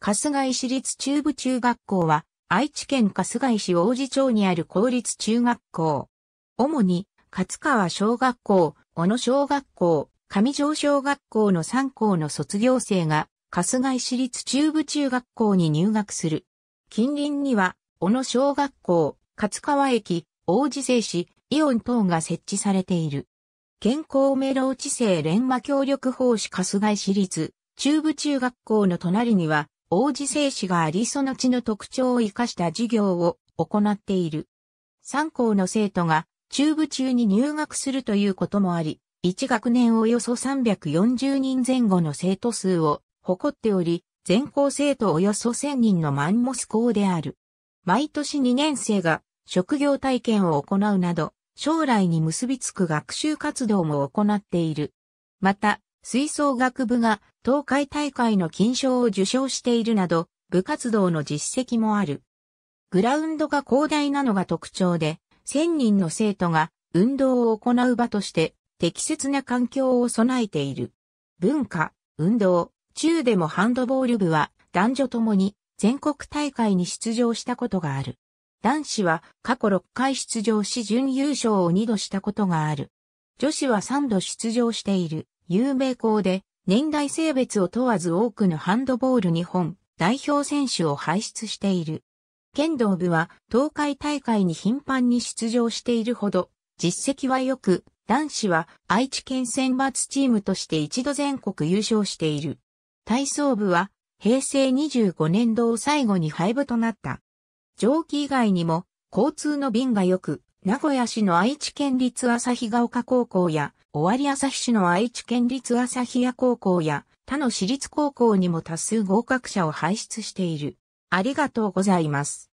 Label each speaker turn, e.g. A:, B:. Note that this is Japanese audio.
A: 春日井市立中部中学校は、愛知県春日井市王子町にある公立中学校。主に、勝川小学校、小野小学校、上条小学校の3校の卒業生が、春日井市立中部中学校に入学する。近隣には、小野小学校、勝川駅、王子製市、イオン等が設置されている。健康メロ知性連和協力奉仕春日井市立中部中学校の隣には、王子製紙がありその地の特徴を生かした授業を行っている。三校の生徒が中部中に入学するということもあり、1学年およそ340人前後の生徒数を誇っており、全校生徒およそ1000人のマンモス校である。毎年2年生が職業体験を行うなど、将来に結びつく学習活動も行っている。また、吹奏楽部が東海大会の金賞を受賞しているなど、部活動の実績もある。グラウンドが広大なのが特徴で、1000人の生徒が運動を行う場として適切な環境を備えている。文化、運動、中でもハンドボール部は男女ともに全国大会に出場したことがある。男子は過去6回出場し準優勝を2度したことがある。女子は3度出場している。有名校で、年代性別を問わず多くのハンドボール日本代表選手を輩出している。剣道部は東海大会に頻繁に出場しているほど、実績は良く、男子は愛知県選抜チームとして一度全国優勝している。体操部は平成25年度を最後に廃部となった。蒸気以外にも交通の便が良く、名古屋市の愛知県立旭ヶ丘高校や、尾張旭市の愛知県立旭屋高校や、他の私立高校にも多数合格者を輩出している。ありがとうございます。